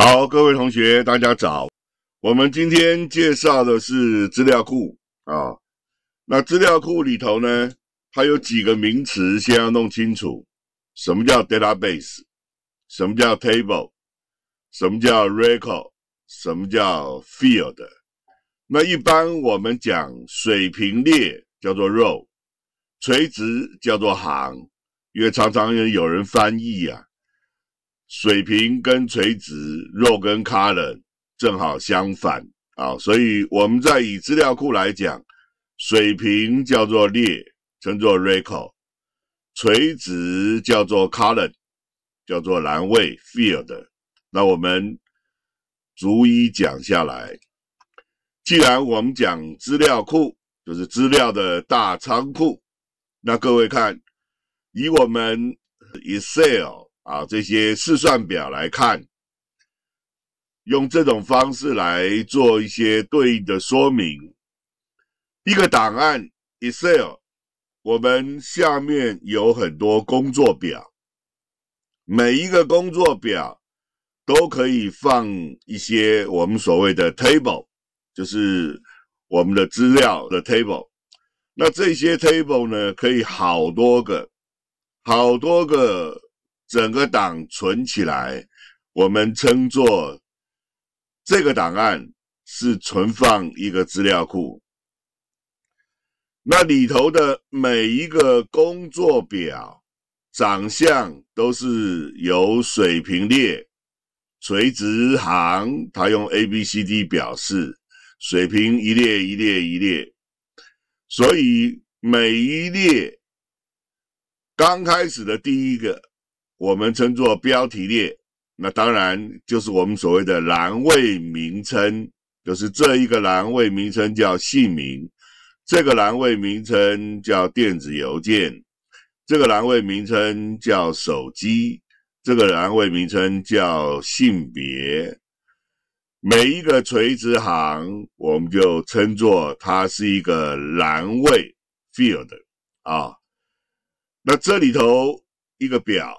好，各位同学，大家早。我们今天介绍的是资料库啊。那资料库里头呢，它有几个名词先要弄清楚：什么叫 database，什么叫 table，什么叫 record，什么叫 field。那一般我们讲水平列叫做 row，垂直叫做行，因为常常有人翻译啊。水平跟垂直，若跟卡冷正好相反啊，所以我们在以资料库来讲，水平叫做列，称作 record；垂直叫做 column，叫做栏位 （field）。那我们逐一讲下来。既然我们讲资料库，就是资料的大仓库，那各位看，以我们 Excel。啊，这些试算表来看，用这种方式来做一些对应的说明。一个档案 Excel，我们下面有很多工作表，每一个工作表都可以放一些我们所谓的 table，就是我们的资料的 table。那这些 table 呢，可以好多个，好多个。整个档存起来，我们称作这个档案是存放一个资料库。那里头的每一个工作表长相都是由水平列、垂直行，它用 A、B、C、D 表示，水平一列一列一列，所以每一列刚开始的第一个。我们称作标题列，那当然就是我们所谓的栏位名称，就是这一个栏位名称叫姓名，这个栏位名称叫电子邮件，这个栏位名称叫手机，这个栏位名称叫性别。每一个垂直行，我们就称作它是一个栏位 field 啊。那这里头一个表。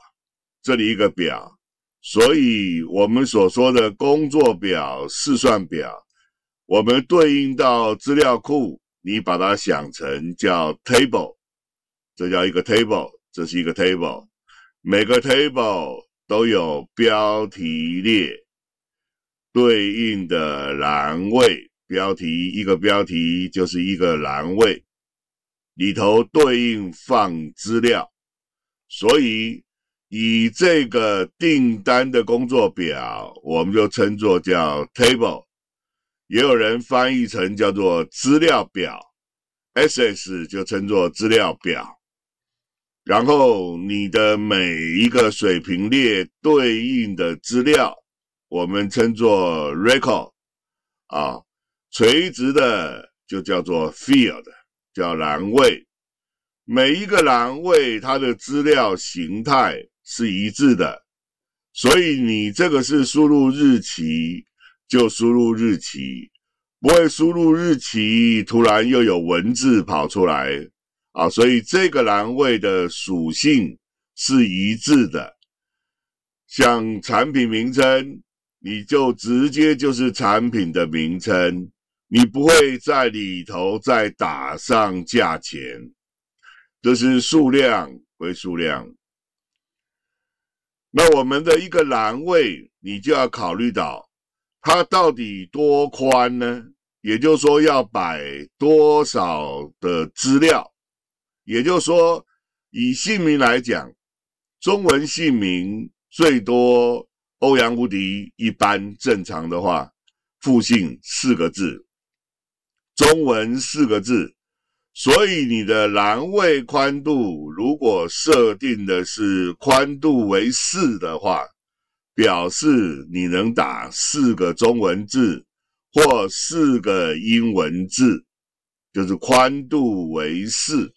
这里一个表，所以我们所说的工作表、试算表，我们对应到资料库，你把它想成叫 table，这叫一个 table，这是一个 table，每个 table 都有标题列对应的栏位，标题一个标题就是一个栏位，里头对应放资料，所以。以这个订单的工作表，我们就称作叫 table，也有人翻译成叫做资料表，ss 就称作资料表。然后你的每一个水平列对应的资料，我们称作 record，啊，垂直的就叫做 field，叫栏位。每一个栏位它的资料形态。是一致的，所以你这个是输入日期就输入日期，不会输入日期突然又有文字跑出来啊！所以这个栏位的属性是一致的，像产品名称，你就直接就是产品的名称，你不会在里头再打上价钱，就是数量为数量。那我们的一个栏位，你就要考虑到它到底多宽呢？也就是说，要摆多少的资料？也就是说，以姓名来讲，中文姓名最多欧阳无敌，一般正常的话，复姓四个字，中文四个字。所以你的栏位宽度如果设定的是宽度为四的话，表示你能打四个中文字或四个英文字，就是宽度为四。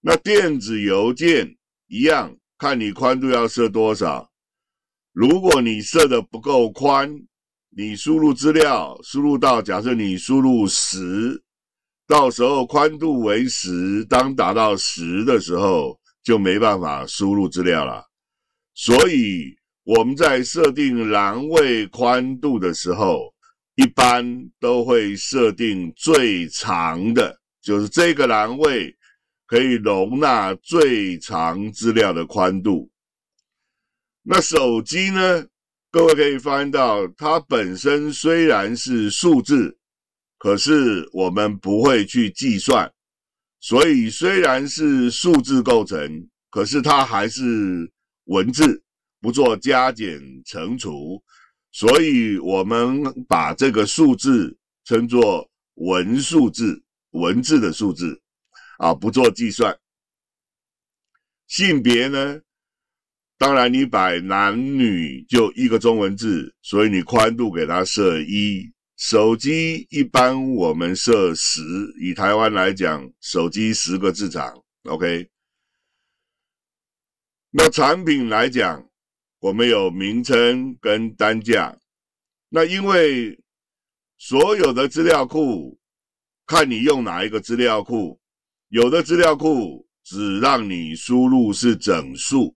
那电子邮件一样，看你宽度要设多少。如果你设的不够宽，你输入资料，输入到假设你输入十。到时候宽度为十，当达到十的时候，就没办法输入资料了。所以我们在设定栏位宽度的时候，一般都会设定最长的，就是这个栏位可以容纳最长资料的宽度。那手机呢？各位可以翻到，它本身虽然是数字。可是我们不会去计算，所以虽然是数字构成，可是它还是文字，不做加减乘除，所以我们把这个数字称作文数字、文字的数字，啊，不做计算。性别呢？当然你摆男女就一个中文字，所以你宽度给它设一。手机一般我们设十，以台湾来讲，手机十个字长，OK。那产品来讲，我们有名称跟单价。那因为所有的资料库，看你用哪一个资料库，有的资料库只让你输入是整数，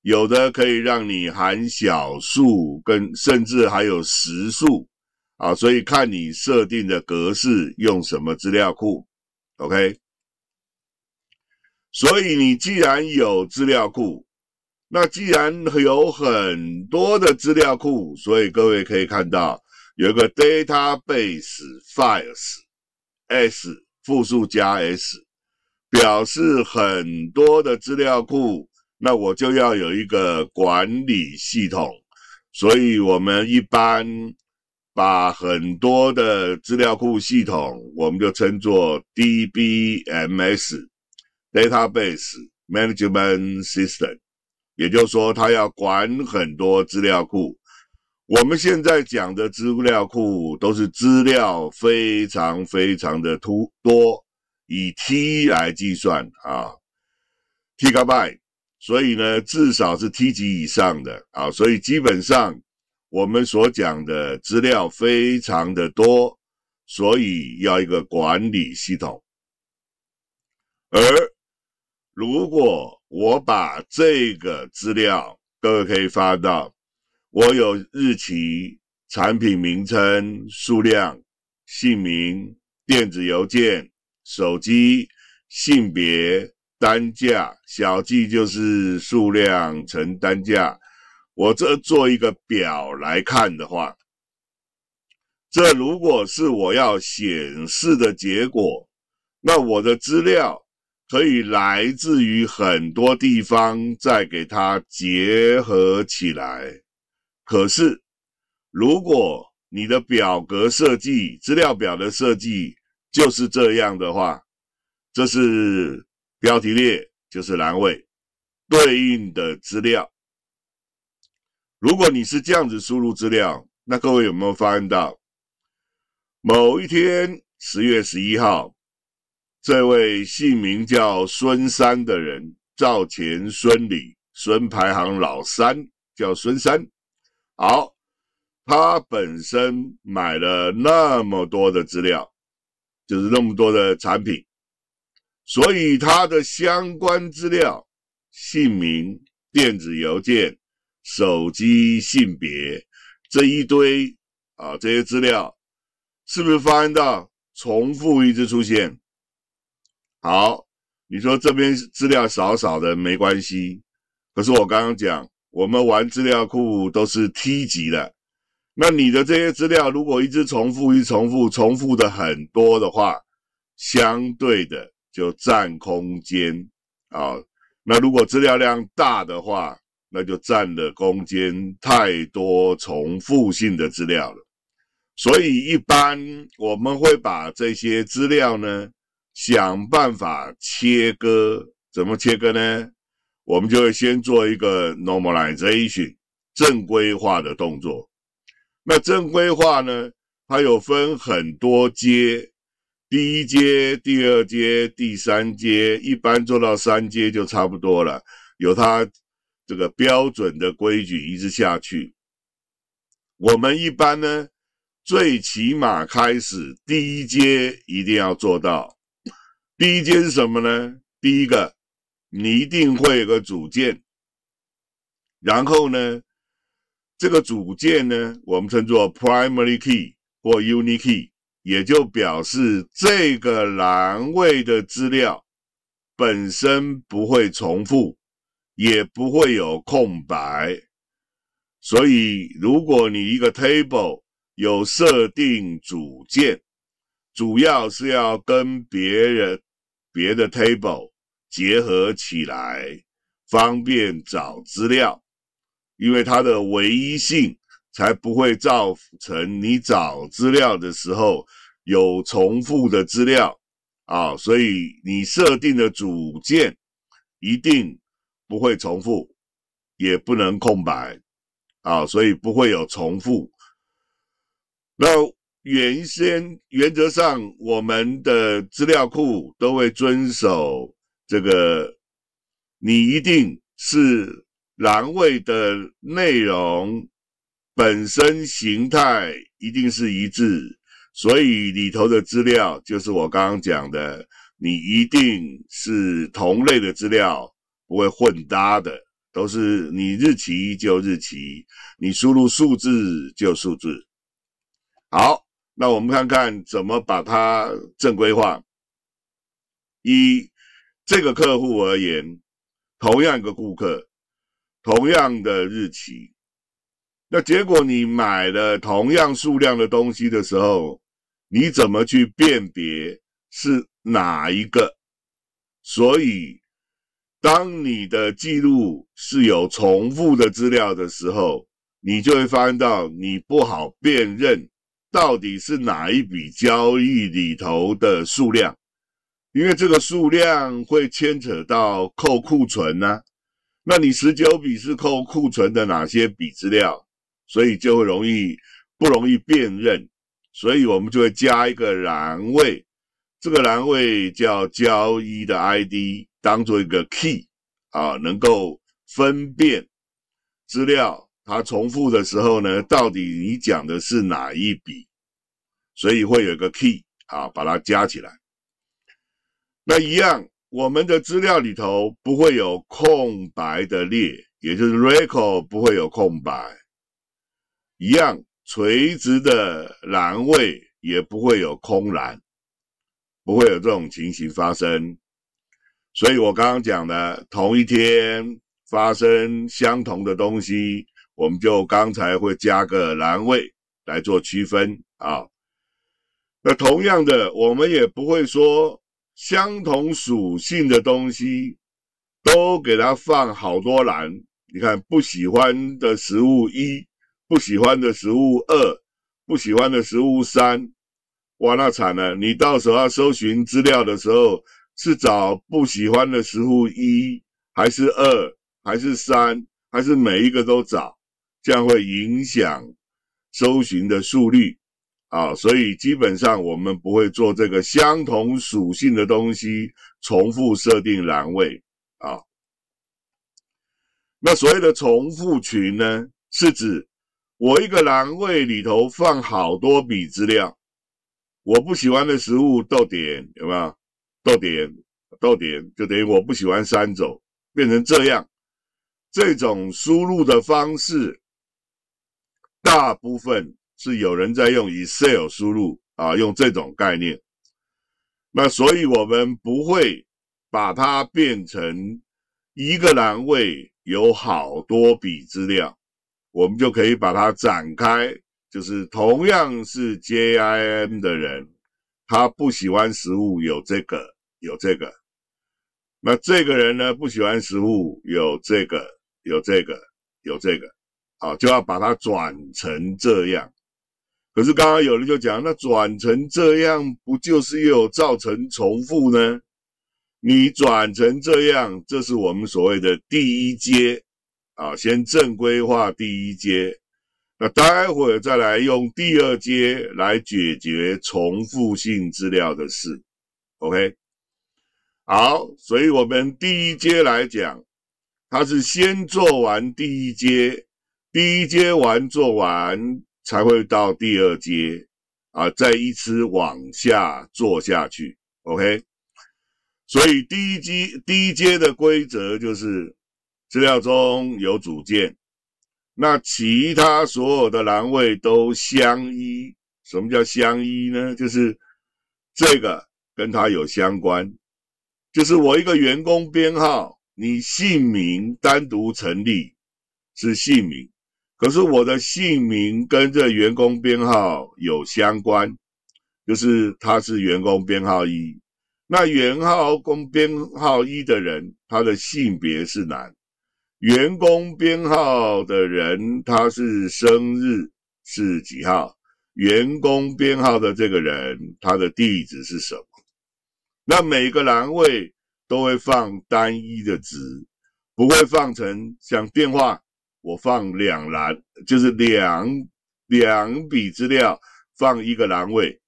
有的可以让你含小数，跟甚至还有实数。啊，所以看你设定的格式用什么资料库，OK？所以你既然有资料库，那既然有很多的资料库，所以各位可以看到有一个 database files s 复数加 s，表示很多的资料库，那我就要有一个管理系统，所以我们一般。把很多的资料库系统，我们就称作 DBMS（Database Management System），也就是说，它要管很多资料库。我们现在讲的资料库都是资料非常非常的突多，以 T 来计算啊，TByte，所以呢，至少是 T 级以上的啊，所以基本上。我们所讲的资料非常的多，所以要一个管理系统。而如果我把这个资料，各位可以发到，我有日期、产品名称、数量、姓名、电子邮件、手机、性别、单价，小计就是数量乘单价。我这做一个表来看的话，这如果是我要显示的结果，那我的资料可以来自于很多地方，再给它结合起来。可是，如果你的表格设计、资料表的设计就是这样的话，这是标题列，就是栏位对应的资料。如果你是这样子输入资料，那各位有没有发现到，某一天十月十一号，这位姓名叫孙三的人，赵钱孙李孙排行老三，叫孙三。好，他本身买了那么多的资料，就是那么多的产品，所以他的相关资料、姓名、电子邮件。手机性别这一堆啊，这些资料是不是发生到重复一直出现？好，你说这边资料少少的没关系，可是我刚刚讲，我们玩资料库都是 T 级的，那你的这些资料如果一直重复，一重复，重复的很多的话，相对的就占空间啊。那如果资料量大的话，那就占的空间太多，重复性的资料了。所以一般我们会把这些资料呢，想办法切割。怎么切割呢？我们就会先做一个 normalization 正规化的动作。那正规化呢，它有分很多阶，第一阶、第二阶、第三阶，一般做到三阶就差不多了。有它。这个标准的规矩一直下去，我们一般呢，最起码开始第一阶一定要做到。第一阶是什么呢？第一个，你一定会有个主见，然后呢，这个主见呢，我们称作 primary key 或 unique，也就表示这个栏位的资料本身不会重复。也不会有空白，所以如果你一个 table 有设定主件，主要是要跟别人别的 table 结合起来，方便找资料，因为它的唯一性才不会造成你找资料的时候有重复的资料啊，所以你设定的主件一定。不会重复，也不能空白啊，所以不会有重复。那原先原则上，我们的资料库都会遵守这个，你一定是栏位的内容本身形态一定是一致，所以里头的资料就是我刚刚讲的，你一定是同类的资料。不会混搭的，都是你日期就日期，你输入数字就数字。好，那我们看看怎么把它正规化。一，这个客户而言，同样一个顾客，同样的日期，那结果你买了同样数量的东西的时候，你怎么去辨别是哪一个？所以。当你的记录是有重复的资料的时候，你就会发现到你不好辨认到底是哪一笔交易里头的数量，因为这个数量会牵扯到扣库存呢。那你十九笔是扣库存的哪些笔资料？所以就会容易不容易辨认，所以我们就会加一个栏位。这个栏位叫交易的 ID，当做一个 key 啊，能够分辨资料。它重复的时候呢，到底你讲的是哪一笔，所以会有一个 key 啊，把它加起来。那一样，我们的资料里头不会有空白的列，也就是 record 不会有空白。一样，垂直的栏位也不会有空栏。不会有这种情形发生，所以我刚刚讲的同一天发生相同的东西，我们就刚才会加个栏位来做区分啊。那同样的，我们也不会说相同属性的东西都给它放好多栏。你看，不喜欢的食物一，不喜欢的食物二，不喜欢的食物三。哇，那惨了！你到时候要搜寻资料的时候，是找不喜欢的食物一还是二还是三，还是每一个都找？这样会影响搜寻的速率啊！所以基本上我们不会做这个相同属性的东西重复设定栏位啊。那所谓的重复群呢，是指我一个栏位里头放好多笔资料。我不喜欢的食物到点有没有？到点到点就等于我不喜欢三种，变成这样。这种输入的方式，大部分是有人在用 Excel 输入啊，用这种概念。那所以我们不会把它变成一个栏位有好多笔资料，我们就可以把它展开。就是同样是 JIM 的人，他不喜欢食物，有这个，有这个。那这个人呢，不喜欢食物，有这个，有这个，有这个。啊，就要把它转成这样。可是刚刚有人就讲，那转成这样，不就是又造成重复呢？你转成这样，这是我们所谓的第一阶啊，先正规化第一阶。待会再来用第二阶来解决重复性资料的事，OK？好，所以我们第一阶来讲，它是先做完第一阶，第一阶完做完才会到第二阶啊，再依次往下做下去，OK？所以第一阶第一阶的规则就是资料中有主件。那其他所有的栏位都相依，什么叫相依呢？就是这个跟他有相关，就是我一个员工编号，你姓名单独成立是姓名，可是我的姓名跟这员工编号有相关，就是他是员工编号一，那员工编号一的人，他的性别是男。员工编号的人，他是生日是几号？员工编号的这个人，他的地址是什么？那每个栏位都会放单一的值，不会放成像电话，我放两栏，就是两两笔资料放一个栏位。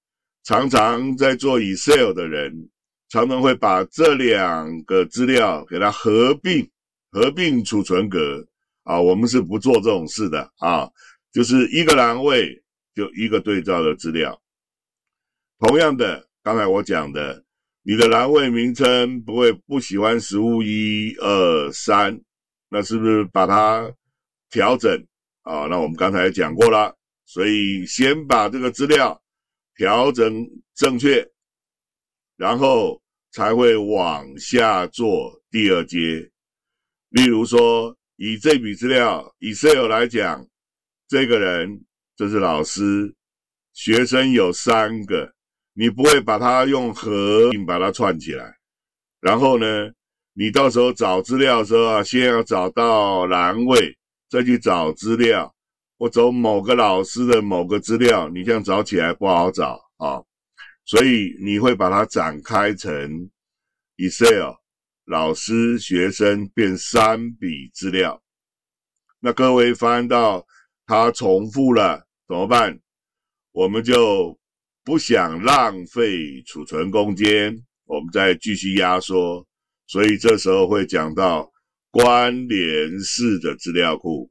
常常在做 Excel 的人，常常会把这两个资料给它合并。合并储存格啊，我们是不做这种事的啊，就是一个栏位就一个对照的资料。同样的，刚才我讲的，你的栏位名称不会不喜欢食物一二三，那是不是把它调整啊？那我们刚才讲过了，所以先把这个资料调整正确，然后才会往下做第二阶。例如说，以这笔资料以 Excel 来讲，这个人就是老师，学生有三个，你不会把它用合并把它串起来，然后呢，你到时候找资料的时候啊，先要找到栏位，再去找资料。或走某个老师的某个资料，你这样找起来不好找啊，所以你会把它展开成 Excel。老师、学生变三笔资料，那各位翻到他重复了怎么办？我们就不想浪费储存空间，我们再继续压缩。所以这时候会讲到关联式的资料库，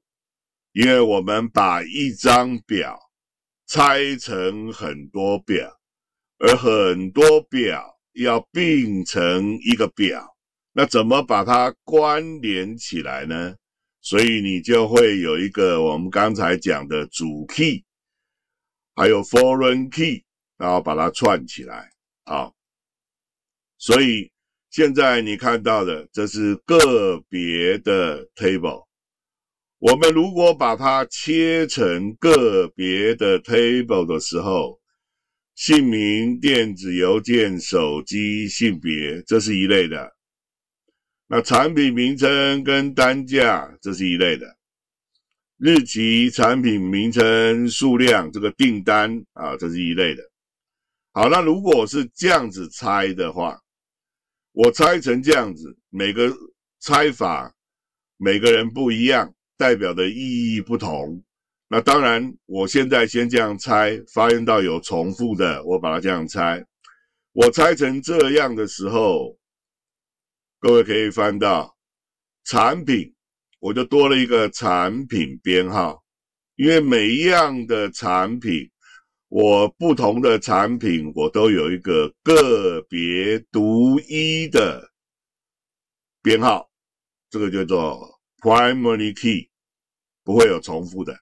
因为我们把一张表拆成很多表，而很多表要并成一个表。那怎么把它关联起来呢？所以你就会有一个我们刚才讲的主 key，还有 foreign key，然后把它串起来啊。所以现在你看到的这是个别的 table。我们如果把它切成个别的 table 的时候，姓名、电子邮件、手机、性别，这是一类的。那产品名称跟单价，这是一类的；日期、产品名称、数量，这个订单啊，这是一类的。好，那如果是这样子拆的话，我拆成这样子，每个拆法每个人不一样，代表的意义不同。那当然，我现在先这样拆，发现到有重复的，我把它这样拆。我拆成这样的时候。各位可以翻到产品，我就多了一个产品编号，因为每一样的产品，我不同的产品我都有一个个别独一的编号，这个叫做 primary key，不会有重复的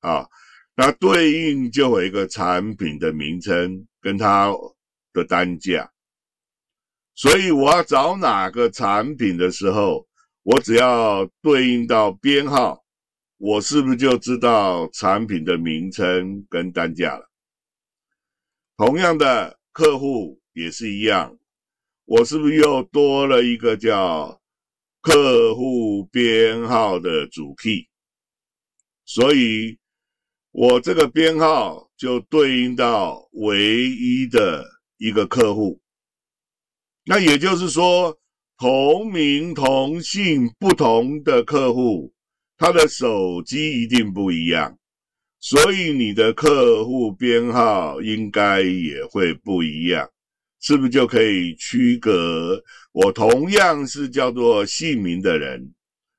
啊。那对应就有一个产品的名称跟它的单价。所以我要找哪个产品的时候，我只要对应到编号，我是不是就知道产品的名称跟单价了？同样的客户也是一样，我是不是又多了一个叫客户编号的主 key？所以，我这个编号就对应到唯一的一个客户。那也就是说，同名同姓不同的客户，他的手机一定不一样，所以你的客户编号应该也会不一样，是不是就可以区隔我同样是叫做姓名的人，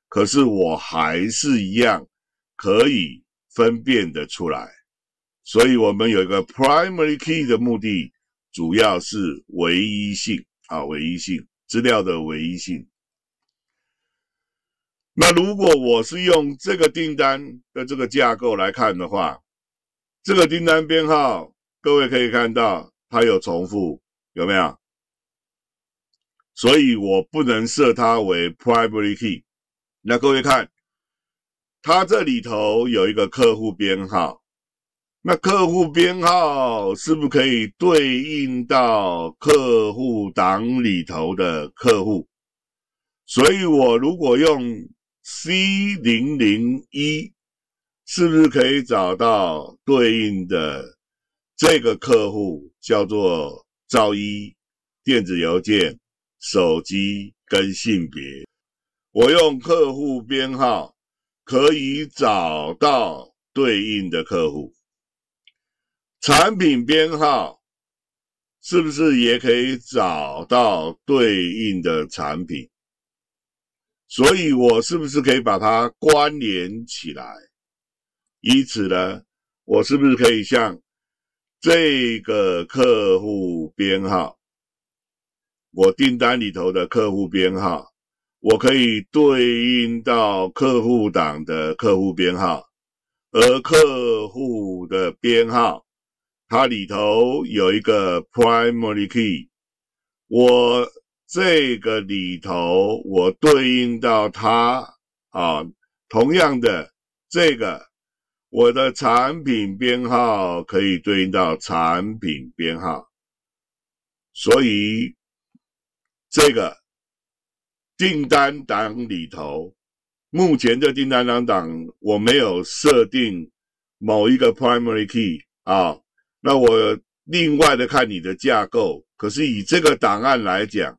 可是我还是一样可以分辨得出来。所以我们有一个 primary key 的目的，主要是唯一性。啊，唯一性，资料的唯一性。那如果我是用这个订单的这个架构来看的话，这个订单编号，各位可以看到它有重复，有没有？所以我不能设它为 primary key。那各位看，它这里头有一个客户编号。那客户编号是不是可以对应到客户档里头的客户？所以，我如果用 C 零零一，是不是可以找到对应的这个客户，叫做赵一，电子邮件、手机跟性别。我用客户编号可以找到对应的客户。产品编号是不是也可以找到对应的产品？所以，我是不是可以把它关联起来？以此呢，我是不是可以像这个客户编号，我订单里头的客户编号，我可以对应到客户档的客户编号，而客户的编号？它里头有一个 primary key，我这个里头我对应到它啊，同样的这个我的产品编号可以对应到产品编号，所以这个订单档里头，目前这订单档档我没有设定某一个 primary key 啊。那我另外的看你的架构，可是以这个档案来讲，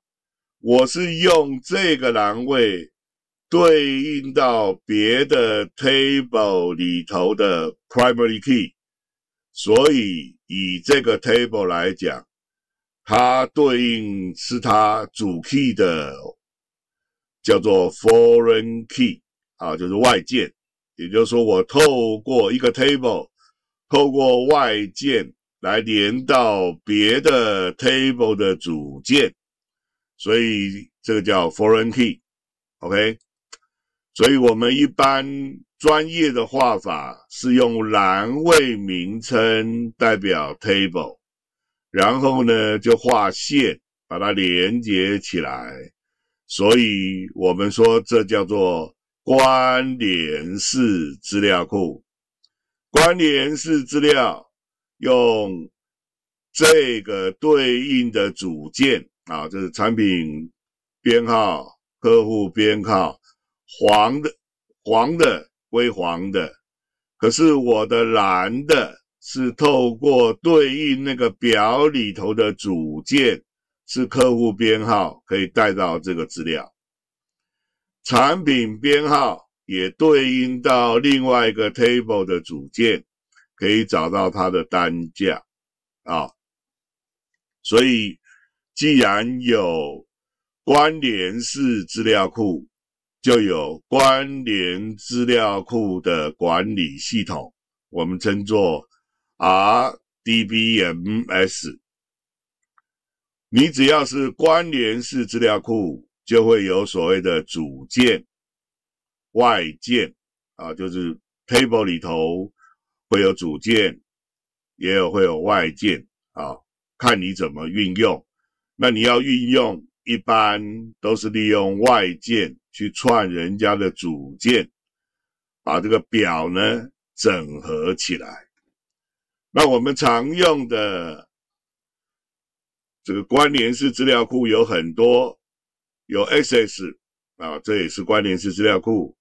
我是用这个栏位对应到别的 table 里头的 primary key，所以以这个 table 来讲，它对应是它主 key 的叫做 foreign key，啊，就是外键，也就是说我透过一个 table，透过外键。来连到别的 table 的组件，所以这个叫 foreign key，OK。所以我们一般专业的画法是用栏位名称代表 table，然后呢就画线把它连接起来。所以我们说这叫做关联式资料库，关联式资料。用这个对应的组件啊，就是产品编号、客户编号，黄的、黄的、归黄的，可是我的蓝的是透过对应那个表里头的组件，是客户编号可以带到这个资料，产品编号也对应到另外一个 table 的组件。可以找到它的单价，啊，所以既然有关联式资料库，就有关联资料库的管理系统，我们称作 RDBMS。你只要是关联式资料库，就会有所谓的主件、外件啊，就是 table 里头。会有主件，也有会有外件啊，看你怎么运用。那你要运用，一般都是利用外件去串人家的主件，把这个表呢整合起来。那我们常用的这个关联式资料库有很多，有 s s 啊，这也是关联式资料库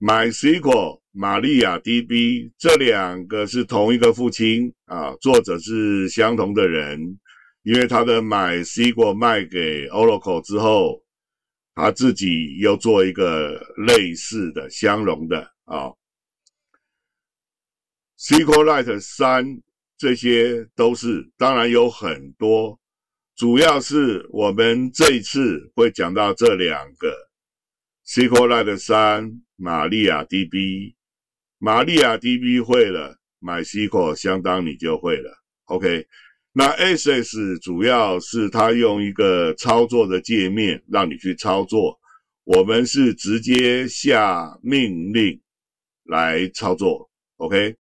，MySQL。玛利亚 D.B. 这两个是同一个父亲啊，作者是相同的人，因为他的买 C 果卖给 o r a c l e 之后，他自己又做一个类似的相容的啊。Coralite 三这些都是，当然有很多，主要是我们这一次会讲到这两个 Coralite 三、玛利亚 D.B. 玛利亚 d b 会了，MySQL 相当你就会了。OK，那 SS 主要是它用一个操作的界面让你去操作，我们是直接下命令来操作。OK。